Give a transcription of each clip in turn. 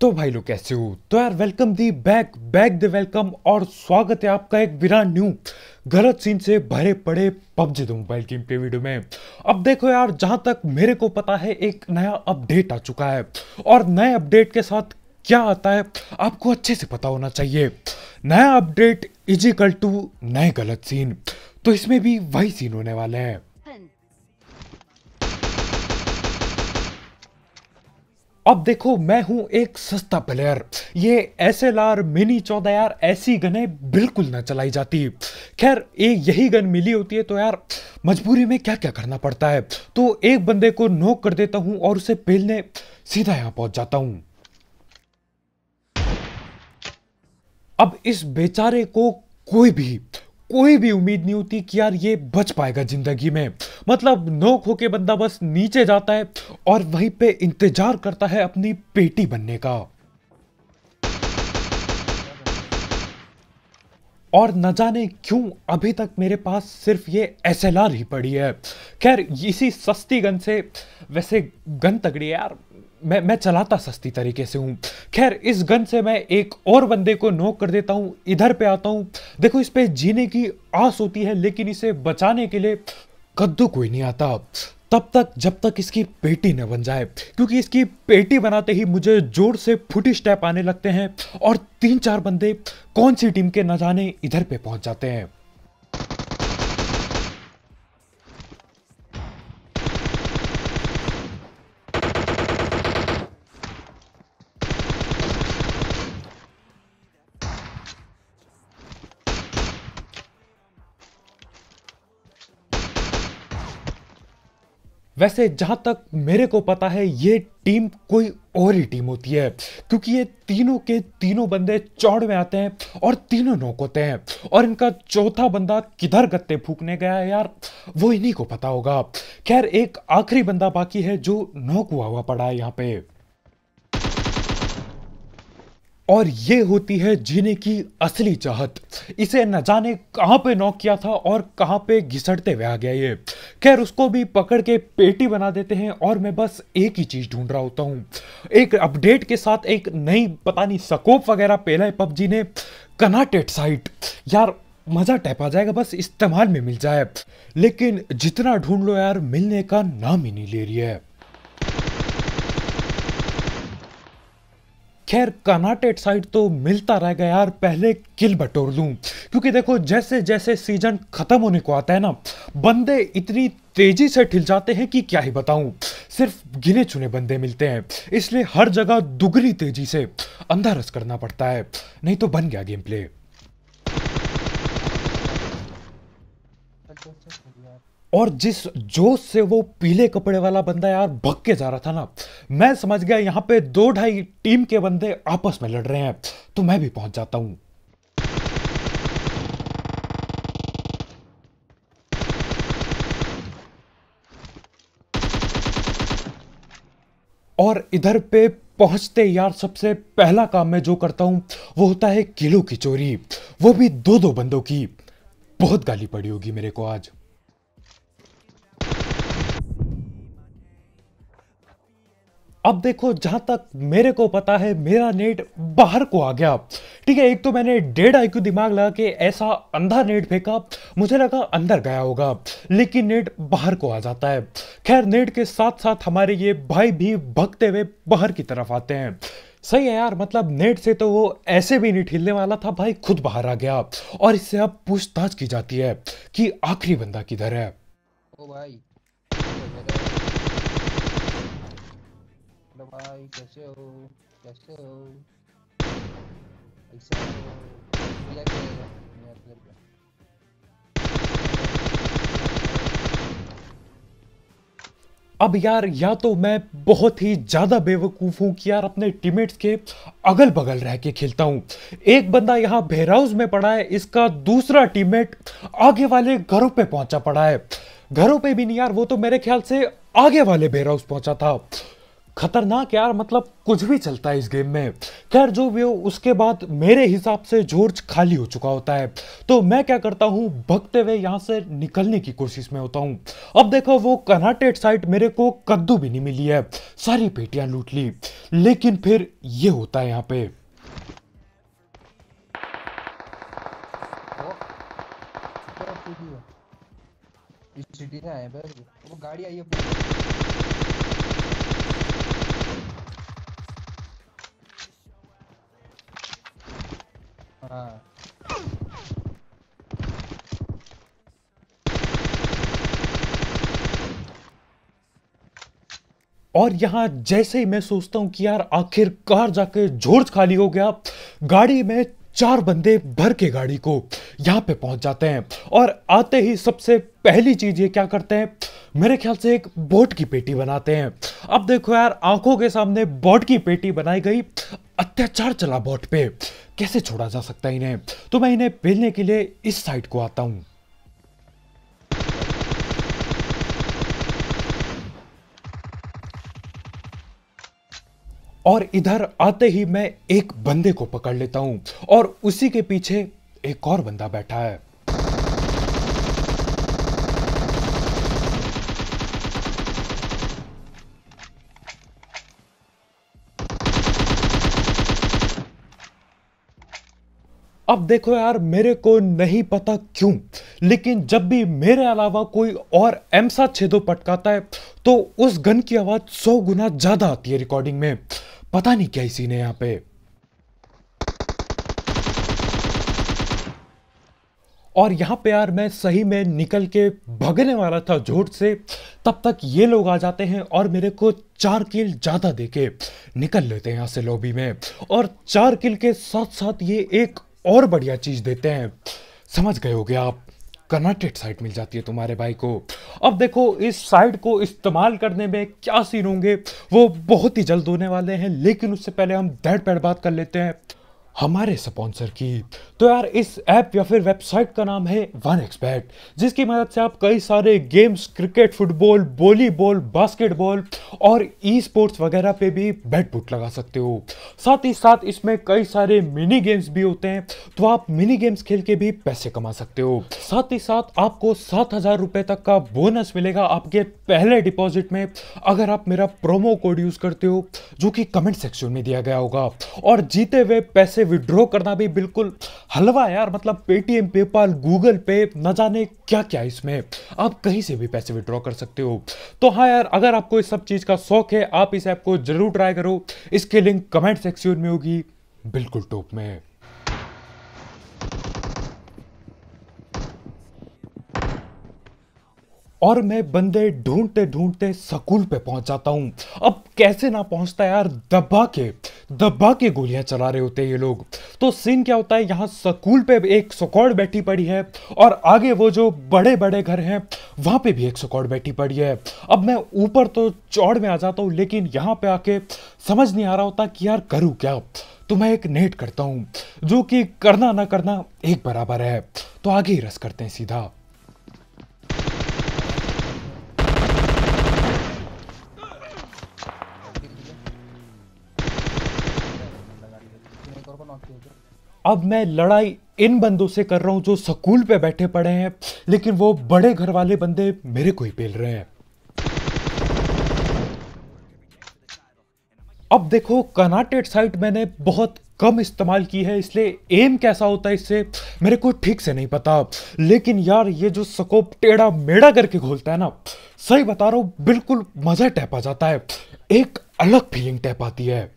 तो भाई लोग कैसे हो तो यार welcome the back back the welcome और स्वागत है आपका एक विराट न्यू गलत सीन से भरे पड़े PUBG the mobile game play video में अब देखो यार जहां तक मेरे को पता है एक नया अपडेट आ चुका है और नए अपडेट के साथ क्या आता है आपको अच्छे से पता होना चाहिए नया अपडेट इजिकल टू नए गलत सीन तो इसमें भी वही सीन होने वाले हैं अब देखो मैं हूं एक सस्ता प्लेयर ये एस एल आर मिनी चौदह यार ऐसी गने बिल्कुल ना चलाई जाती खैर ये यही गन मिली होती है तो यार मजबूरी में क्या क्या करना पड़ता है तो एक बंदे को नोक कर देता हूं और उसे पेलने सीधा यहां पहुंच जाता हूं अब इस बेचारे को कोई भी कोई भी उम्मीद नहीं होती कि यार ये बच पाएगा ज़िंदगी में मतलब नोक होके बंदा बस नीचे जाता है और वहीं पे इंतज़ार करता है अपनी पेटी बनने का और न जाने क्यों अभी तक मेरे पास सिर्फ ये एस ही पड़ी है खैर इसी सस्ती गन से वैसे गन तगड़ी है यार मैं मैं चलाता सस्ती तरीके से हूँ खैर इस गन से मैं एक और बंदे को नोक कर देता हूँ इधर पे आता हूँ देखो इस पर जीने की आस होती है लेकिन इसे बचाने के लिए कद्दू कोई नहीं आता तब तक जब तक इसकी पेटी न बन जाए क्योंकि इसकी पेटी बनाते ही मुझे जोर से फुटी स्टेप आने लगते हैं और तीन चार बंदे कौन सी टीम के न जाने इधर पे पहुंच जाते हैं वैसे जहां तक मेरे को पता है ये टीम कोई और ही टीम होती है क्योंकि ये तीनों के तीनों बंदे चौड़ में आते हैं और तीनों नोक होते हैं और इनका चौथा बंदा किधर गत्ते फूकने गया है यार वो इन्हीं को पता होगा खैर एक आखिरी बंदा बाकी है जो नोक हुआ हुआ पड़ा है यहाँ पे और ये होती है जीने की असली चाहत इसे न जाने कहाँ पे नॉक किया था और कहाँ पे घिसटते हुए आ गया ये खैर उसको भी पकड़ के पेटी बना देते हैं और मैं बस एक ही चीज़ ढूंढ रहा होता हूँ एक अपडेट के साथ एक नई पता नहीं सकोप वगैरह पेला है पबजी ने कनाटेट साइट यार मज़ा टैप आ जाएगा बस इस्तेमाल में मिल जाए लेकिन जितना ढूंढ लो यार मिलने का नाम ही नहीं ले रही है खैर कर्नाटेड साइड तो मिलता रहेगा यार पहले किल बटोर लूँ क्योंकि देखो जैसे जैसे सीजन ख़त्म होने को आता है ना बंदे इतनी तेजी से ठिल जाते हैं कि क्या ही बताऊं सिर्फ गिने चुने बंदे मिलते हैं इसलिए हर जगह दुगनी तेजी से अंधा रस करना पड़ता है नहीं तो बन गया गेम प्ले और जिस जोश से वो पीले कपड़े वाला बंदा यार भग के जा रहा था ना मैं समझ गया यहाँ पे दो ढाई टीम के बंदे आपस में लड़ रहे हैं तो मैं भी पहुंच जाता हूं और इधर पे पहुंचते यार सबसे पहला काम मैं जो करता हूं वो होता है किलो की चोरी वो भी दो दो बंदों की बहुत गाली पड़ी होगी मेरे को आज अब देखो जहां तक मेरे को पता है मेरा नेट बाहर को आ गया ठीक है एक तो मैंने डेढ़ आई दिमाग लगा के ऐसा अंधा नेट फेंका मुझे लगा अंदर गया होगा लेकिन नेट बाहर को आ जाता है खैर नेट के साथ साथ हमारे ये भाई भी भगते हुए बाहर की तरफ आते हैं सही है यार मतलब नेट से तो वो ऐसे भी नहीं ठिलने वाला था भाई खुद बाहर आ गया और इससे अब पूछताछ की जाती है कि आखिरी बंदा किधर है ओ भाई भाई कैसे हो कैसे हो तो मेरा प्लेयर का अब यार या तो मैं बहुत ही ज़्यादा बेवकूफ़ हूँ कि यार अपने टीममेट्स के अगल बगल रह के खेलता हूँ एक बंदा यहाँ भेराउज में पड़ा है इसका दूसरा टीममेट आगे वाले घरों पे पहुँचा पड़ा है घरों पे भी नहीं यार वो तो मेरे ख्याल से आगे वाले भेराउज पहुँचा था खतरनाक यार मतलब कुछ भी चलता है इस गेम में खैर जो भी हो उसके बाद मेरे हिसाब से जोर्ज खाली हो चुका होता है तो मैं क्या करता हूँ भगते हुए यहाँ से निकलने की कोशिश में होता हूँ अब देखो वो कनाटेड साइट मेरे को कद्दू भी नहीं मिली है सारी पेटियाँ लूट ली लेकिन फिर ये होता है यहाँ पे इस सिटी से आए बस वो गाड़ी आई है हाँ। और यहां जैसे ही मैं सोचता हूं कि यार आखिरकार जाके जोर्ज खाली हो गया गाड़ी में चार बंदे भर के गाड़ी को यहाँ पे पहुँच जाते हैं और आते ही सबसे पहली चीज़ ये क्या करते हैं मेरे ख्याल से एक बोट की पेटी बनाते हैं अब देखो यार आंखों के सामने बोट की पेटी बनाई गई अत्याचार चला बोट पे कैसे छोड़ा जा सकता है इन्हें तो मैं इन्हें भेजने के लिए इस साइड को आता हूँ और इधर आते ही मैं एक बंदे को पकड़ लेता हूं और उसी के पीछे एक और बंदा बैठा है अब देखो यार मेरे को नहीं पता क्यों लेकिन जब भी मेरे अलावा कोई और एम सात छः दो पटकाता है तो उस गन की आवाज़ सौ गुना ज़्यादा आती है रिकॉर्डिंग में पता नहीं क्या इसी ने यहां पे और यहाँ पे यार मैं सही में निकल के भगने वाला था झूठ से तब तक ये लोग आ जाते हैं और मेरे को चार किल ज़्यादा दे के निकल लेते हैं यहाँ से लॉबी में और चार किल के साथ साथ ये एक और बढ़िया चीज़ देते हैं समझ गए होगे आप कनेक्टेड साइट मिल जाती है तुम्हारे भाई को अब देखो इस साइट को इस्तेमाल करने में क्या सीन होंगे वो बहुत ही जल्द होने वाले हैं लेकिन उससे पहले हम दैट पैड बात कर लेते हैं हमारे स्पॉन्सर की तो यार इस ऐप या फिर वेबसाइट का नाम है वन एक्सपैट जिसकी मदद से आप कई सारे games cricket football volleyball basketball और ई स्पोर्ट्स वगैरह पे भी बैट बुट लगा सकते हो साथ ही साथ इसमें कई सारे मिनी गेम्स भी होते हैं तो आप मिनी गेम्स खेल के भी पैसे कमा सकते हो साथ ही साथ आपको सात हजार रुपये तक का बोनस मिलेगा आपके पहले डिपॉजिट में अगर आप मेरा प्रोमो कोड यूज करते हो जो कि कमेंट सेक्शन में दिया गया होगा और जीते हुए पैसे विड्रॉ करना भी बिल्कुल हलवा यार मतलब पेटीएम पेपाल गूगल पे न जाने क्या क्या इसमें आप कहीं से भी पैसे विड्रॉ कर सकते हो तो हाँ यार अगर आपको इस सब चीज़ का शौक है आप इस ऐप को जरूर ट्राई करो इसके लिंक कमेंट सेक्शन में होगी बिल्कुल टॉप में और मैं बंदे ढूंढते ढूंढते सकूल पे पहुंच जाता हूँ अब कैसे ना पहुंचता यार दबा के दबा के गोलियां चला रहे होते हैं ये लोग तो सीन क्या होता है यहाँ स्कूल पे एक सकौड़ बैठी पड़ी है और आगे वो जो बड़े बड़े घर हैं वहाँ पे भी एक सकौड़ बैठी पड़ी है अब मैं ऊपर तो चौड़ में आ जाता हूँ लेकिन यहाँ पे आके समझ नहीं आ रहा होता कि यार करूँ क्या तो मैं एक नेट करता हूँ जो कि करना ना करना एक बराबर है तो आगे ही रस करते हैं सीधा अब मैं लड़ाई इन बंदों से कर रहा हूं जो स्कूल पे बैठे पड़े हैं लेकिन वो बड़े घर वाले बंदे मेरे को ही पेल रहे हैं अब देखो कनाटेड साइट मैंने बहुत कम इस्तेमाल की है इसलिए एम कैसा होता है इससे मेरे को ठीक से नहीं पता लेकिन यार ये जो सकोप टेढ़ा मेढ़ा करके खोलता है ना सही बता रहा हूँ बिल्कुल मज़ा टैप आ जाता है एक अलग फीलिंग टैप आती है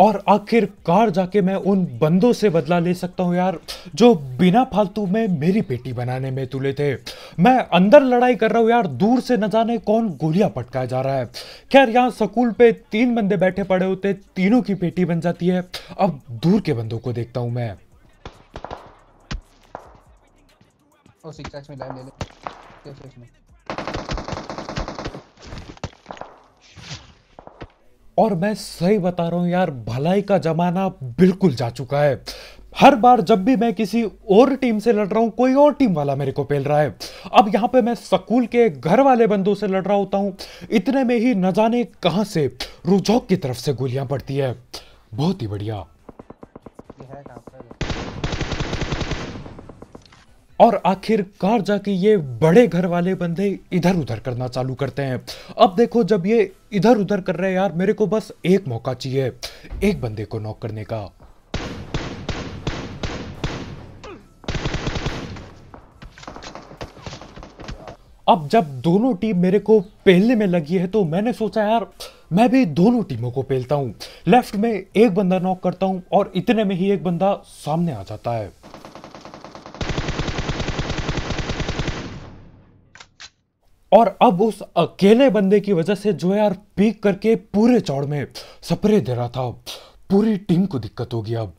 और आखिरकार जाके मैं उन बंदों से बदला ले सकता हूँ यार जो बिना फालतू में मेरी बेटी बनाने में तुले थे मैं अंदर लड़ाई कर रहा हूँ यार दूर से न जाने कौन गोलियां पटकाया जा रहा है खैर यहाँ स्कूल पे तीन बंदे बैठे पड़े होते तीनों की बेटी बन जाती है अब दूर के बंदों को देखता हूँ मैं ओ, ले ले। और मैं सही बता रहा हूँ यार भलाई का जमाना बिल्कुल जा चुका है हर बार जब भी मैं किसी और टीम से लड़ रहा हूँ कोई और टीम वाला मेरे को पेल रहा है अब यहाँ पे मैं स्कूल के घर वाले बंदों से लड़ रहा होता हूँ इतने में ही न जाने कहाँ से रुझौक की तरफ से गोलियां पड़ती है बहुत ही बढ़िया और आखिरकार जाके ये बड़े घर वाले बंदे इधर उधर करना चालू करते हैं अब देखो जब ये इधर उधर कर रहे हैं यार मेरे को बस एक मौका चाहिए एक बंदे को नॉक करने का अब जब दोनों टीम मेरे को पहलने में लगी है तो मैंने सोचा यार मैं भी दोनों टीमों को पहलता हूं लेफ्ट में एक बंदा नॉक करता हूं और इतने में ही एक बंदा सामने आ जाता है और अब उस अकेले बंदे की वजह से जो है यार पीक करके पूरे चौड़ में सपरे दे रहा था पूरी टीम को दिक्कत होगी अब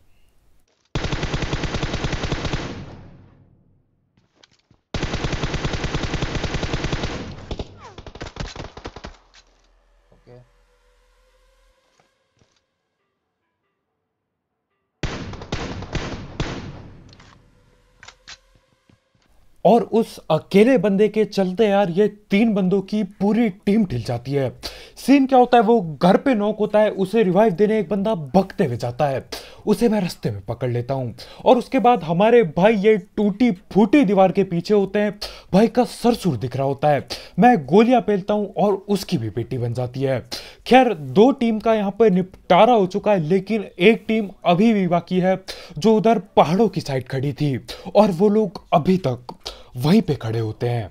और उस अकेले बंदे के चलते यार ये तीन बंदों की पूरी टीम ढिल जाती है सीन क्या होता है वो घर पे नोक होता है उसे रिवाइव देने एक बंदा भगते हुए जाता है उसे मैं रास्ते में पकड़ लेता हूँ और उसके बाद हमारे भाई ये टूटी फूटी दीवार के पीछे होते हैं भाई का सरसुर दिख रहा होता है मैं गोलियां पेलता हूँ और उसकी भी बेटी बन जाती है खैर दो टीम का यहाँ पर निपटारा हो चुका है लेकिन एक टीम अभी भी बाकी है जो उधर पहाड़ों की साइड खड़ी थी और वो लोग अभी तक वहीं पे खड़े होते हैं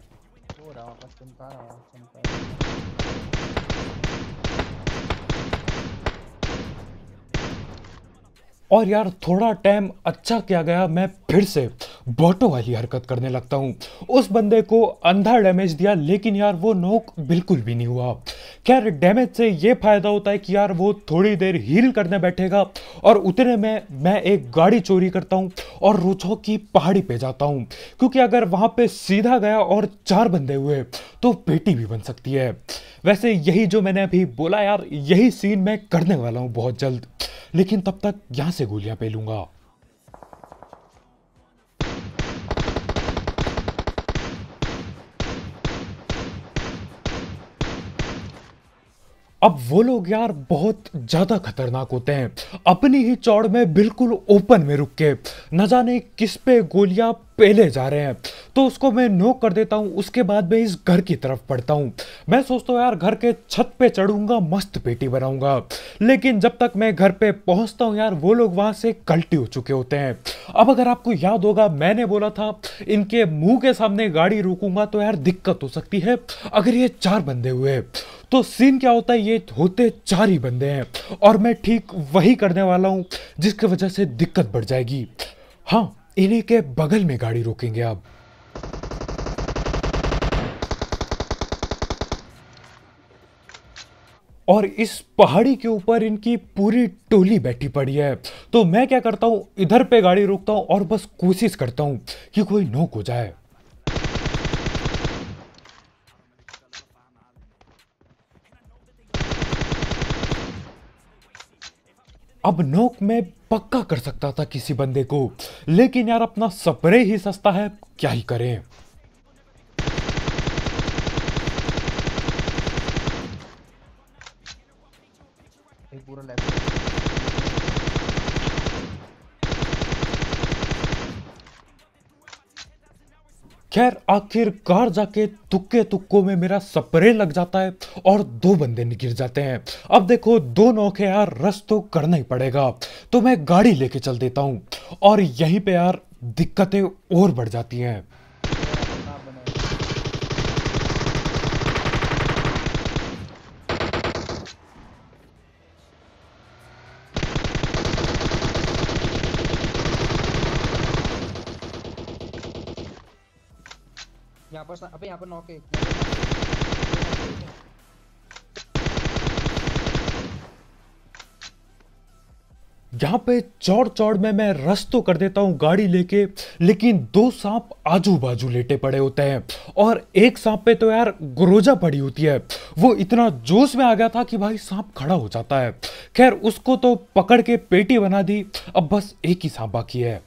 और यार थोड़ा टाइम अच्छा किया गया मैं फिर से बोटो वाली हरकत करने लगता हूँ उस बंदे को अंधा डैमेज दिया लेकिन यार वो नोक बिल्कुल भी नहीं हुआ खैर डैमेज से ये फ़ायदा होता है कि यार वो थोड़ी देर हील करने बैठेगा और उतने में मैं एक गाड़ी चोरी करता हूँ और रुचो की पहाड़ी पे जाता हूँ क्योंकि अगर वहाँ पे सीधा गया और चार बंदे हुए तो बेटी भी बन सकती है वैसे यही जो मैंने अभी बोला यार यही सीन मैं करने वाला हूँ बहुत जल्द लेकिन तब तक यहां से गोलियां पेलूंगा अब वो लोग यार बहुत ज़्यादा खतरनाक होते हैं अपनी ही चौड़ में बिल्कुल ओपन में रुक के न जाने किस पे गोलियां पहले जा रहे हैं तो उसको मैं नोक कर देता हूँ उसके बाद मैं इस घर की तरफ पढ़ता हूँ मैं सोचता हूँ यार घर के छत पे चढ़ूंगा मस्त पेटी बनाऊंगा लेकिन जब तक मैं घर पे पहुँचता हूँ यार वो लोग वहाँ से कल्टी हो चुके होते हैं अब अगर आपको याद होगा मैंने बोला था इनके मुंह के सामने गाड़ी रोकूंगा तो यार दिक्कत हो सकती है अगर ये चार बंदे हुए तो सीन क्या होता है ये होते चार ही बंदे हैं और मैं ठीक वही करने वाला हूँ जिसकी वजह से दिक्कत बढ़ जाएगी हाँ इन्हीं के बगल में गाड़ी रोकेंगे अब और इस पहाड़ी के ऊपर इनकी पूरी टोली बैठी पड़ी है तो मैं क्या करता हूं इधर पे गाड़ी रोकता हूं और बस कोशिश करता हूं कि कोई नोक हो जाए अब नोक में पक्का कर सकता था किसी बंदे को लेकिन यार अपना सपरे ही सस्ता है क्या ही करें खैर आखिरकार जाके तुक्के तुक्कों में मेरा स्प्रे लग जाता है और दो बंदे गिर जाते हैं अब देखो दो नौके यार रस तो करना ही पड़ेगा तो मैं गाड़ी लेके चल देता हूँ और यहीं पे यार दिक्कतें और बढ़ जाती हैं अबे यहाँ पर नॉक है यहाँ पे चौड़ चौड़ में मैं रस तो कर देता हूँ गाड़ी लेके लेकिन दो सांप आजू बाजू लेटे पड़े होते हैं और एक सांप पे तो यार गुरोजा पड़ी होती है वो इतना जोश में आ गया था कि भाई सांप खड़ा हो जाता है खैर उसको तो पकड़ के पेटी बना दी अब बस एक ही सांप बाकी है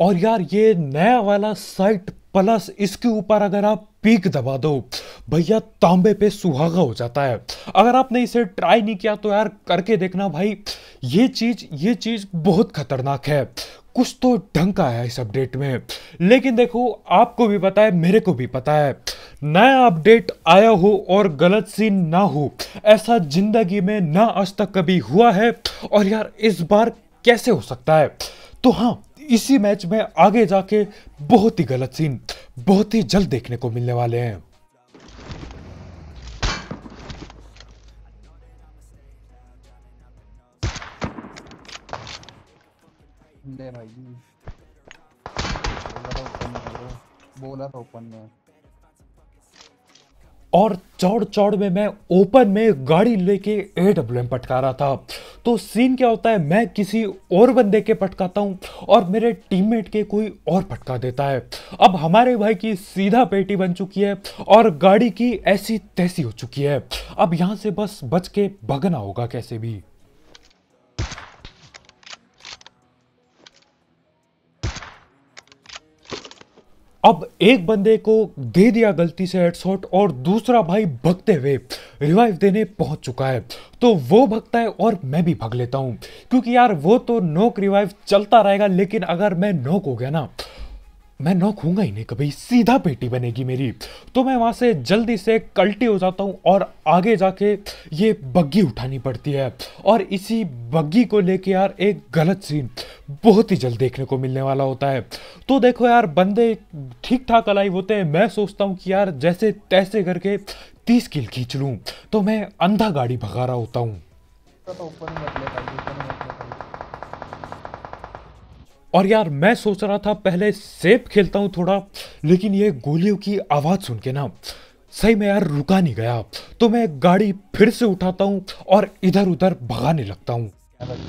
और यार ये नया वाला साइट प्लस इसके ऊपर अगर आप पीक दबा दो भैया तांबे पे सुहागा हो जाता है अगर आपने इसे ट्राई नहीं किया तो यार करके देखना भाई ये चीज ये चीज बहुत खतरनाक है कुछ तो ढंग का आया इस अपडेट में लेकिन देखो आपको भी पता है मेरे को भी पता है नया अपडेट आया हो और गलत सीन ना हो ऐसा जिंदगी में ना आज तक कभी हुआ है और यार इस बार कैसे हो सकता है तो हाँ इसी मैच में आगे जाके बहुत ही गलत सीन बहुत ही जल्द देखने को मिलने वाले हैं भाई बोला था ओपन में और चौड़ चौड़ में मैं ओपन में गाड़ी लेके ए डब्ल्यू एम पटका रहा था तो सीन क्या होता है मैं किसी और बंदे के पटकाता हूँ और मेरे टीममेट के कोई और पटका देता है अब हमारे भाई की सीधा पेटी बन चुकी है और गाड़ी की ऐसी तैसी हो चुकी है अब यहाँ से बस बच के भगना होगा कैसे भी अब एक बंदे को दे दिया गलती से हेडशॉट और दूसरा भाई भगते हुए रिवाइव देने पहुंच चुका है तो वो भगता है और मैं भी भग लेता हूं क्योंकि यार वो तो नोक रिवाइव चलता रहेगा लेकिन अगर मैं नोक हो गया ना मैं नोक हूँगा ही नहीं कभी सीधा पेटी बनेगी मेरी तो मैं वहाँ से जल्दी से कल्टी हो जाता हूँ और आगे जाके ये बग्गी उठानी पड़ती है और इसी बग्गी को लेके यार एक गलत सीन बहुत ही जल्द देखने को मिलने वाला होता है तो देखो यार बंदे ठीक ठाक अलाइव होते हैं मैं सोचता हूँ कि यार जैसे तैसे करके तीस किल खींच लूँ तो मैं अंधा गाड़ी भगा रहा होता हूँ और यार मैं सोच रहा था पहले सेफ खेलता हूँ थोड़ा लेकिन ये गोलियों की आवाज़ सुन के ना सही में यार रुका नहीं गया तो मैं गाड़ी फिर से उठाता हूँ और इधर उधर भगाने लगता हूँ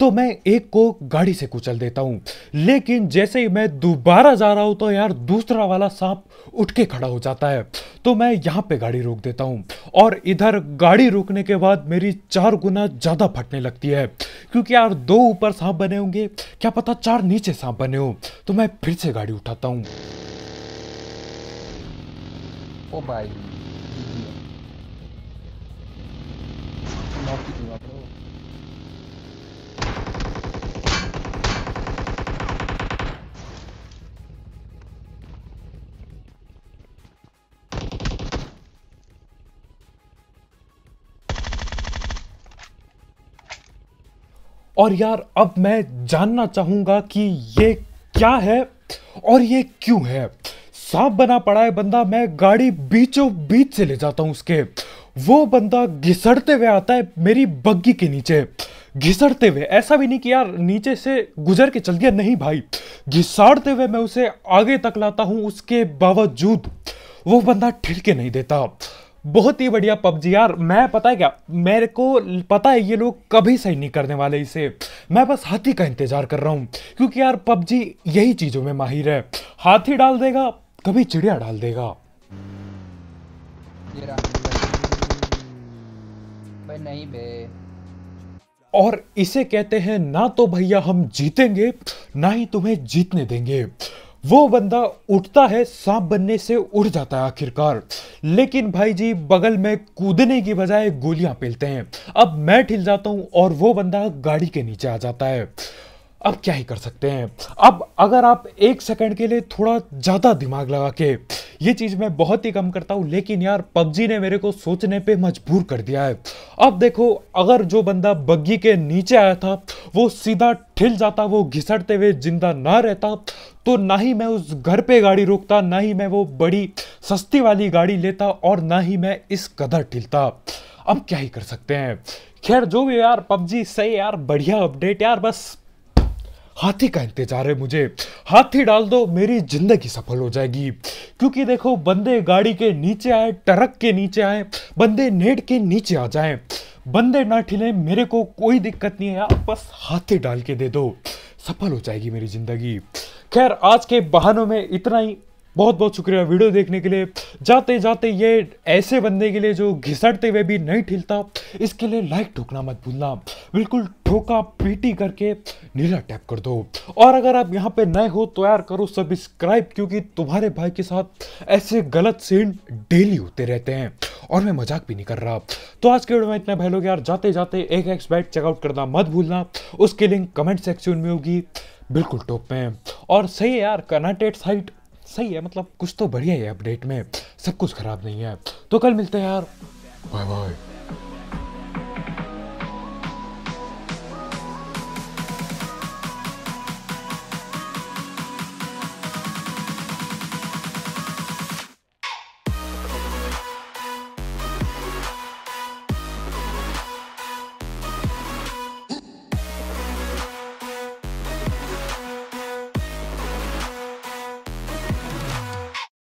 तो मैं एक को गाड़ी से कुचल देता हूँ लेकिन जैसे ही मैं दोबारा जा रहा हूं तो यार दूसरा वाला सांप उठ के खड़ा हो जाता है तो मैं यहाँ पे गाड़ी रोक देता हूँ और इधर गाड़ी रोकने के बाद मेरी चार गुना ज़्यादा फटने लगती है क्योंकि यार दो ऊपर सांप बने होंगे क्या पता चार नीचे सांप बने हो तो मैं फिर से गाड़ी उठाता हूँ ओ भाई और यार अब मैं जानना चाहूंगा कि ये क्या है और ये क्यों है सांप बना पड़ा है बंदा मैं गाड़ी बीचों बीच से ले जाता हूं उसके वो बंदा घिसड़ते हुए आता है मेरी बग्गी के नीचे घिसड़ते हुए ऐसा भी नहीं कि यार नीचे से गुजर के चल गया नहीं भाई घिसाड़ते हुए मैं उसे आगे तक लाता हूं उसके बावजूद वो बंदा ठिलके नहीं देता बहुत ही बढ़िया पबजी यार मैं पता है क्या मेरे को पता है ये लोग कभी सही नहीं करने वाले इसे मैं बस हाथी का इंतज़ार कर रहा हूँ क्योंकि यार पबजी यही चीज़ों में माहिर है हाथी डाल देगा कभी चिड़िया डाल देगा भाई नहीं बे और इसे कहते हैं ना तो भैया हम जीतेंगे ना ही तुम्हें जीतने देंगे वो बंदा उठता है सांप बनने से उठ जाता है आखिरकार लेकिन भाई जी बगल में कूदने की बजाय गोलियां पेलते हैं अब मैं ठिल जाता हूं और वो बंदा गाड़ी के नीचे आ जाता है अब क्या ही कर सकते हैं अब अगर आप एक सेकंड के लिए थोड़ा ज़्यादा दिमाग लगा के ये चीज़ मैं बहुत ही कम करता हूँ लेकिन यार पबजी ने मेरे को सोचने पे मजबूर कर दिया है अब देखो अगर जो बंदा बग्गी के नीचे आया था वो सीधा ठिल जाता वो घिसटते हुए जिंदा ना रहता तो ना ही मैं उस घर पे गाड़ी रोकता ना ही मैं वो बड़ी सस्ती वाली गाड़ी लेता और ना ही मैं इस कदर ठिलता अब क्या ही कर सकते हैं खैर जो भी यार पबजी सही यार बढ़िया अपडेट यार बस हाथी का इंतजार है मुझे हाथी डाल दो मेरी जिंदगी सफल हो जाएगी क्योंकि देखो बंदे गाड़ी के नीचे आए ट्रक के नीचे आए बंदे नेट के नीचे आ जाए बंदे ना ठिले मेरे को कोई दिक्कत नहीं है आप बस हाथी डाल के दे दो सफल हो जाएगी मेरी जिंदगी खैर आज के बहानों में इतना ही बहुत बहुत शुक्रिया वीडियो देखने के लिए जाते जाते ये ऐसे बंदे के लिए जो घिसटते हुए भी नहीं ठिलता इसके लिए लाइक ठोकना मत भूलना बिल्कुल ठोका पीटी करके नीला टैप कर दो और अगर आप यहाँ पे नए हो तो यार करो सब्सक्राइब क्योंकि तुम्हारे भाई के साथ ऐसे गलत सीन डेली होते रहते हैं और मैं मजाक भी नहीं कर रहा तो आज के वीडियो में इतना भाई लोग यार जाते जाते एक एक्स बैट चेकआउट करना मत भूलना उसकी लिंक कमेंट सेक्शन में होगी बिल्कुल टॉप में और सही है यार कनाटेड साइट सही है मतलब कुछ तो बढ़िया है अपडेट में सब कुछ ख़राब नहीं है तो कल मिलते हैं यार बाय बाय